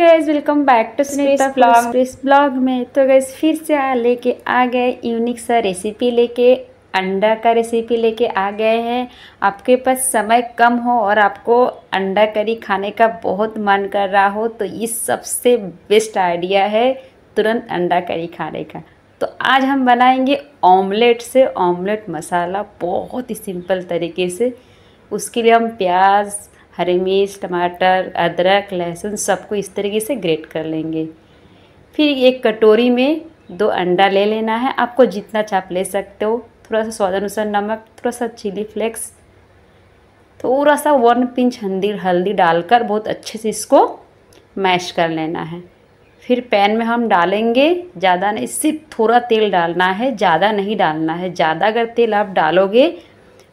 guys welcome back to Sunita blog इस blog में तो गैस फिर से आ लेके आ गए यूनिक सा रेसिपी लेके अंडा का रेसिपी लेके आ गए हैं आपके पास समय कम हो और आपको अंडा करी खाने का बहुत मन कर रहा हो तो ये सबसे बेस्ट आइडिया है तुरंत अंडा करी खाने का तो आज हम बनाएंगे ऑमलेट से ऑमलेट मसाला बहुत ही सिंपल तरीके से उसके लिए हम प्याज हरी मिर्च टमाटर अदरक लहसुन सबको इस तरीके से ग्रेट कर लेंगे फिर एक कटोरी में दो अंडा ले लेना है आपको जितना चाप ले सकते हो थोड़ा सा स्वाद अनुसार नमक थोड़ा सा चिली फ्लेक्स थोड़ा सा वन पिंच हल्दी हल्दी डालकर बहुत अच्छे से इसको मैश कर लेना है फिर पैन में हम डालेंगे ज़्यादा नहीं सिर्फ थोड़ा तेल डालना है ज़्यादा नहीं डालना है ज़्यादा अगर तेल आप डालोगे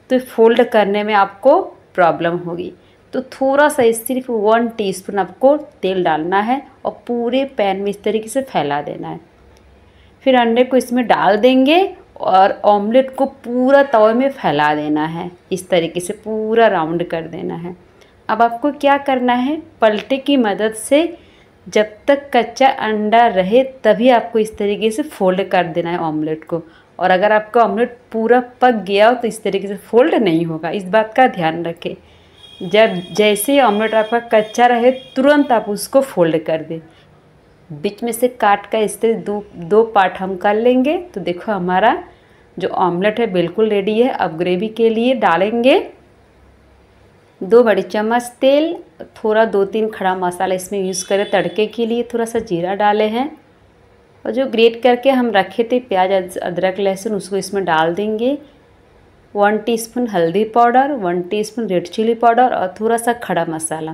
तो फोल्ड करने में आपको प्रॉब्लम होगी तो थोड़ा सा सिर्फ वन टीस्पून आपको तेल डालना है और पूरे पैन में इस तरीके से फैला देना है फिर अंडे को इसमें डाल देंगे और ऑमलेट को पूरा तवे में फैला देना है इस तरीके से पूरा राउंड कर देना है अब आपको क्या करना है पलटे की मदद से जब तक कच्चा अंडा रहे तभी आपको इस तरीके से फोल्ड कर देना है ऑमलेट को और अगर आपका ऑमलेट पूरा पक गया हो तो इस तरीके से फोल्ड नहीं होगा इस बात का ध्यान रखें जब जैसे ही ऑमलेट आपका कच्चा रहे तुरंत आप उसको फोल्ड कर दें बीच में से काट का इस तरह दो दो पार्ट हम कर लेंगे तो देखो हमारा जो ऑमलेट है बिल्कुल रेडी है अब ग्रेवी के लिए डालेंगे दो बड़ी चम्मच तेल थोड़ा दो तीन खड़ा मसाला इसमें यूज़ करें तड़के के लिए थोड़ा सा जीरा डाले हैं और जो ग्रेट करके हम रखे थे प्याज अदरक लहसुन उसको इसमें डाल देंगे वन टीस्पून हल्दी powder one teaspoon red chilli powder और थोड़ा सा खड़ा मसाला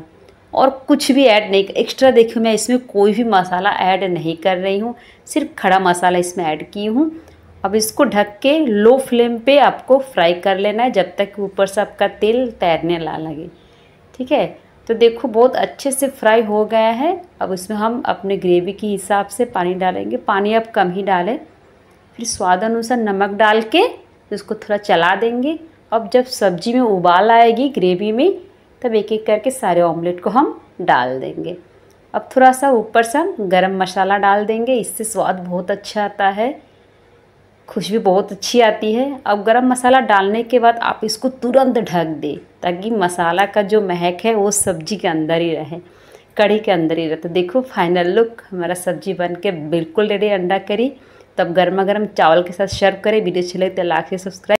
और कुछ भी ऐड नहीं एक्स्ट्रा देखिए मैं इसमें कोई भी मसाला ऐड नहीं कर रही हूँ सिर्फ खड़ा मसाला इसमें ऐड की हूँ अब इसको ढक के लो फ्लेम पे आपको फ्राई कर लेना है जब तक ऊपर से आपका तेल तैरने ला लगे ठीक है तो देखो बहुत अच्छे से फ्राई हो गया है अब उसमें हम अपने ग्रेवी के हिसाब से पानी डालेंगे पानी आप कम ही डालें फिर स्वाद अनुसार नमक डाल के तो इसको थोड़ा चला देंगे अब जब सब्जी में उबाल आएगी ग्रेवी में तब एक एक करके सारे ऑमलेट को हम डाल देंगे अब थोड़ा सा ऊपर से हम गरम मसाला डाल देंगे इससे स्वाद बहुत अच्छा आता है खुशबू बहुत अच्छी आती है अब गरम मसाला डालने के बाद आप इसको तुरंत ढक दें ताकि मसाला का जो महक है वो सब्जी के अंदर ही रहे कढ़ी के अंदर ही रहे तो देखो फाइनल लुक हमारा सब्जी बन के बिल्कुल रेडी अंडा करी तब गर्मा गर्म चावल के साथ सर्व करें वीडियो अच्छी लगे तो लाख से सब्सक्राइब